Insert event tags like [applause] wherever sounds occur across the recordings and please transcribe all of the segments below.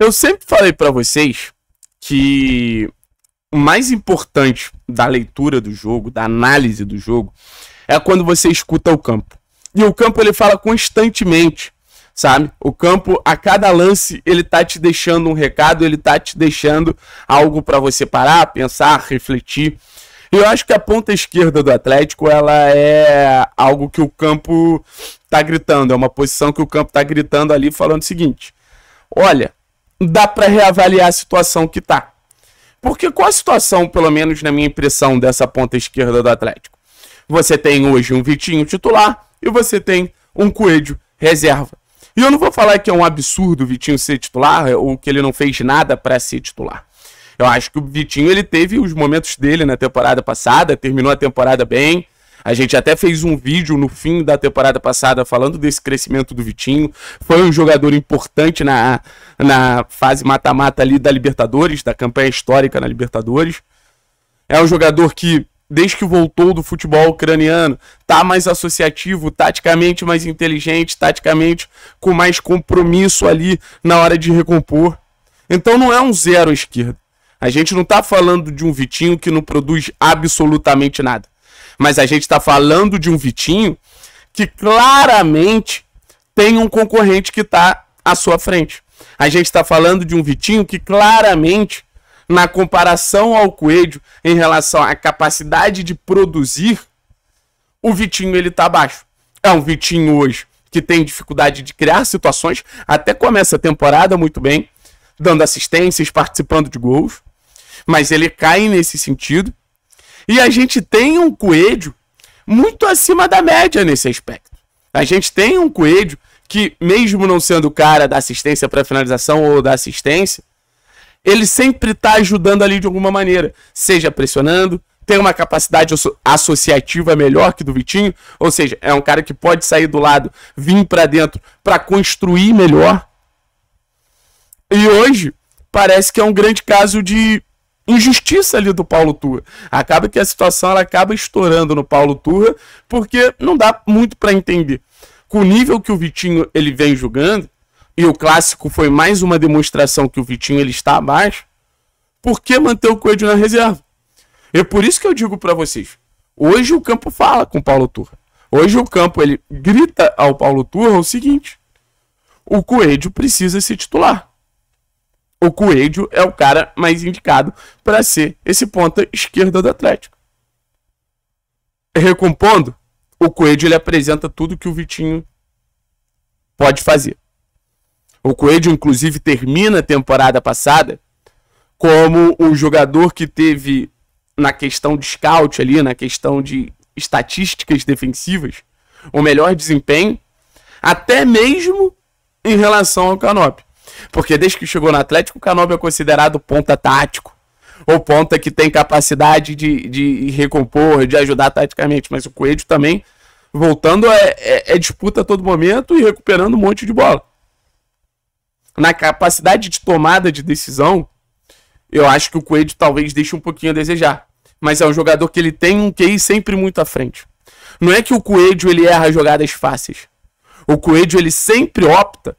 Eu sempre falei para vocês que o mais importante da leitura do jogo, da análise do jogo, é quando você escuta o campo. E o campo ele fala constantemente, sabe? O campo a cada lance ele tá te deixando um recado, ele tá te deixando algo para você parar, pensar, refletir. E eu acho que a ponta esquerda do Atlético, ela é algo que o campo tá gritando, é uma posição que o campo tá gritando ali falando o seguinte: "Olha, dá para reavaliar a situação que tá. Porque qual a situação, pelo menos na minha impressão, dessa ponta esquerda do Atlético? Você tem hoje um Vitinho titular e você tem um Coelho reserva. E eu não vou falar que é um absurdo o Vitinho ser titular ou que ele não fez nada para ser titular. Eu acho que o Vitinho ele teve os momentos dele na temporada passada, terminou a temporada bem, a gente até fez um vídeo no fim da temporada passada falando desse crescimento do Vitinho. Foi um jogador importante na, na fase mata-mata ali da Libertadores, da campanha histórica na Libertadores. É um jogador que, desde que voltou do futebol ucraniano, tá mais associativo, taticamente mais inteligente, taticamente com mais compromisso ali na hora de recompor. Então não é um zero à esquerda. A gente não tá falando de um Vitinho que não produz absolutamente nada. Mas a gente está falando de um Vitinho que claramente tem um concorrente que está à sua frente. A gente está falando de um Vitinho que claramente, na comparação ao Coelho, em relação à capacidade de produzir, o Vitinho ele está abaixo. É um Vitinho hoje que tem dificuldade de criar situações, até começa a temporada muito bem, dando assistências, participando de gols, mas ele cai nesse sentido. E a gente tem um coelho muito acima da média nesse aspecto. A gente tem um coelho que, mesmo não sendo o cara da assistência para finalização ou da assistência, ele sempre está ajudando ali de alguma maneira. Seja pressionando, tem uma capacidade associativa melhor que do Vitinho, ou seja, é um cara que pode sair do lado, vir para dentro para construir melhor. E hoje parece que é um grande caso de injustiça ali do Paulo Turra. Acaba que a situação ela acaba estourando no Paulo Turra, porque não dá muito para entender. Com o nível que o Vitinho ele vem jogando, e o clássico foi mais uma demonstração que o Vitinho ele está abaixo, por que manter o Coelho na reserva? É por isso que eu digo para vocês, hoje o campo fala com o Paulo Turra. Hoje o campo ele grita ao Paulo Turra o seguinte: o Coelho precisa se titular o Coelho é o cara mais indicado para ser esse ponta esquerda do Atlético. Recompondo, o Coelho ele apresenta tudo que o Vitinho pode fazer. O Coelho, inclusive, termina a temporada passada como um jogador que teve, na questão de scout ali, na questão de estatísticas defensivas, o melhor desempenho, até mesmo em relação ao Canopy. Porque desde que chegou no Atlético, o Canóbio é considerado ponta tático. Ou ponta que tem capacidade de, de recompor, de ajudar taticamente. Mas o Coelho também, voltando, é, é, é disputa a todo momento e recuperando um monte de bola. Na capacidade de tomada de decisão, eu acho que o Coelho talvez deixe um pouquinho a desejar. Mas é um jogador que ele tem um QI sempre muito à frente. Não é que o Coelho ele erra jogadas fáceis. O Coelho ele sempre opta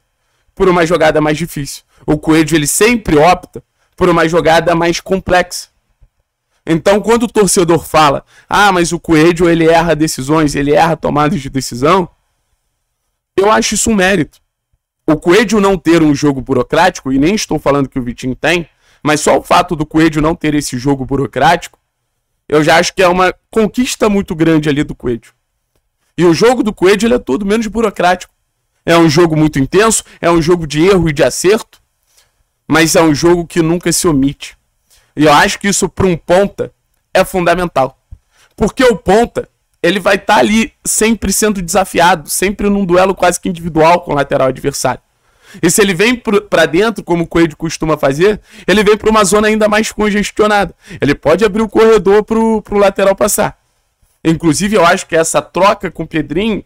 por uma jogada mais difícil. O Coelho ele sempre opta por uma jogada mais complexa. Então, quando o torcedor fala: "Ah, mas o Coelho ele erra decisões, ele erra tomadas de decisão", eu acho isso um mérito. O Coelho não ter um jogo burocrático e nem estou falando que o Vitinho tem, mas só o fato do Coelho não ter esse jogo burocrático, eu já acho que é uma conquista muito grande ali do Coelho. E o jogo do Coelho ele é todo menos burocrático. É um jogo muito intenso, é um jogo de erro e de acerto, mas é um jogo que nunca se omite. E eu acho que isso para um ponta é fundamental. Porque o ponta, ele vai estar tá ali sempre sendo desafiado, sempre num duelo quase que individual com o lateral adversário. E se ele vem para dentro, como o Coelho costuma fazer, ele vem para uma zona ainda mais congestionada. Ele pode abrir o corredor para o lateral passar. Inclusive, eu acho que essa troca com o Pedrinho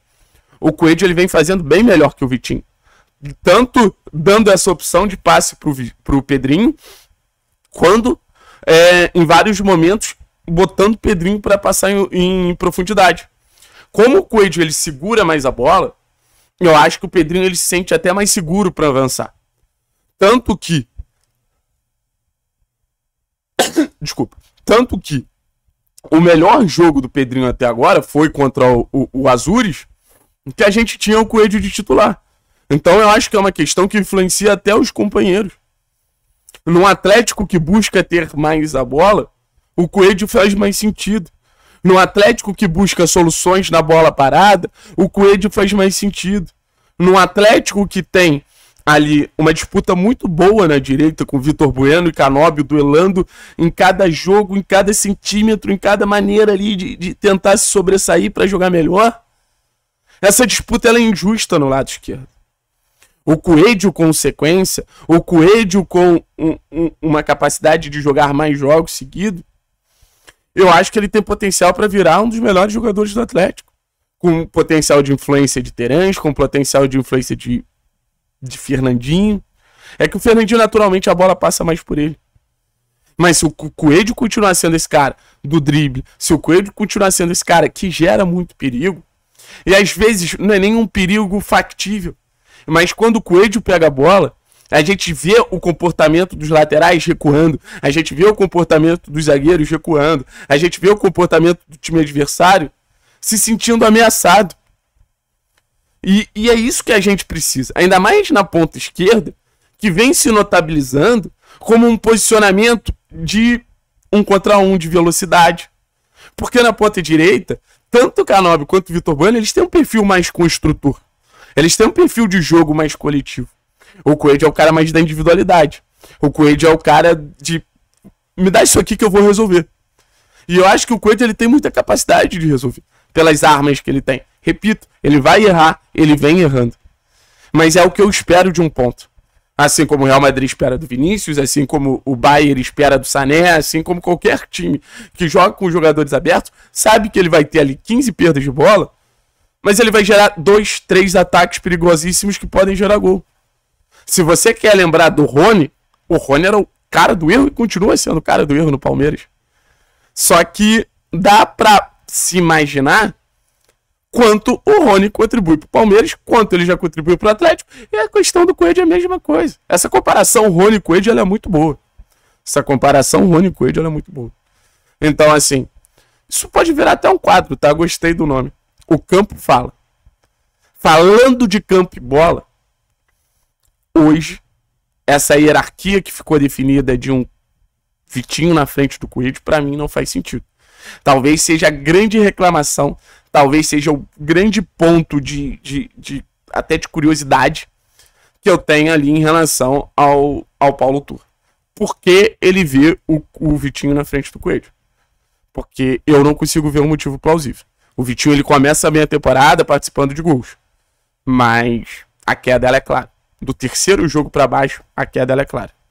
o Coelho ele vem fazendo bem melhor que o Vitinho. Tanto dando essa opção de passe para o Pedrinho, quando é, em vários momentos botando o Pedrinho para passar em, em, profundidade. Como o Coelho ele segura mais a bola, eu acho que o Pedrinho ele se sente até mais seguro para avançar. Tanto que [coughs] Desculpa. Tanto que o melhor jogo do Pedrinho até agora foi contra o, o, o Azures, que a gente tinha o Coelho de titular. Então eu acho que é uma questão que influencia até os companheiros. Num Atlético que busca ter mais a bola, o Coelho faz mais sentido. No Atlético que busca soluções na bola parada, o Coelho faz mais sentido. No Atlético que tem ali uma disputa muito boa na direita com Vitor Bueno e Canóbio duelando em cada jogo, em cada centímetro, em cada maneira ali de, de tentar se sobressair para jogar melhor. Essa disputa é injusta no lado esquerdo. O Coelho com sequência, o Coelho com um, um, uma capacidade de jogar mais jogos seguido, eu acho que ele tem potencial para virar um dos melhores jogadores do Atlético. Com potencial de influência de Terãs, com potencial de influência de, de Fernandinho. É que o Fernandinho, naturalmente, a bola passa mais por ele. Mas se o Coelho continuar sendo esse cara do drible, se o Coelho continuar sendo esse cara que gera muito perigo, e às vezes não é nenhum perigo factível. Mas quando o Coelho pega a bola, a gente vê o comportamento dos laterais recuando, a gente vê o comportamento dos zagueiros recuando, a gente vê o comportamento do time adversário se sentindo ameaçado. E, e é isso que a gente precisa, ainda mais na ponta esquerda, que vem se notabilizando como um posicionamento de um contra um de velocidade. Porque na ponta direita, tanto o Canobi quanto o Vitor Bueno, eles têm um perfil mais construtor. Eles têm um perfil de jogo mais coletivo. O Coelho é o cara mais da individualidade. O Coelho é o cara de me dá isso aqui que eu vou resolver. E eu acho que o Coelho ele tem muita capacidade de resolver pelas armas que ele tem. Repito, ele vai errar, ele vem errando. Mas é o que eu espero de um ponto. Assim como o Real Madrid espera do Vinícius, assim como o Bayern espera do Sané, assim como qualquer time que joga com jogadores abertos, sabe que ele vai ter ali 15 perdas de bola, mas ele vai gerar dois, três ataques perigosíssimos que podem gerar gol. Se você quer lembrar do Rony, o Rony era o cara do erro e continua sendo o cara do erro no Palmeiras. Só que dá pra se imaginar quanto o Rony contribui para o Palmeiras, quanto ele já contribuiu para o Atlético, e a questão do Coelho é a mesma coisa. Essa comparação Rony-Coelho é muito boa. Essa comparação Rony-Coelho é muito boa. Então, assim, isso pode virar até um quadro, tá? Gostei do nome. O Campo Fala. Falando de campo e bola, hoje, essa hierarquia que ficou definida de um Vitinho na frente do Coelho, para mim não faz sentido. Talvez seja a grande reclamação talvez seja o grande ponto de, de, de até de curiosidade que eu tenho ali em relação ao, ao Paulo Tur. Por que ele vê o, o Vitinho na frente do Coelho? Porque eu não consigo ver um motivo plausível. O Vitinho ele começa bem a temporada participando de gols, mas a queda ela é clara. Do terceiro jogo para baixo, a queda ela é clara.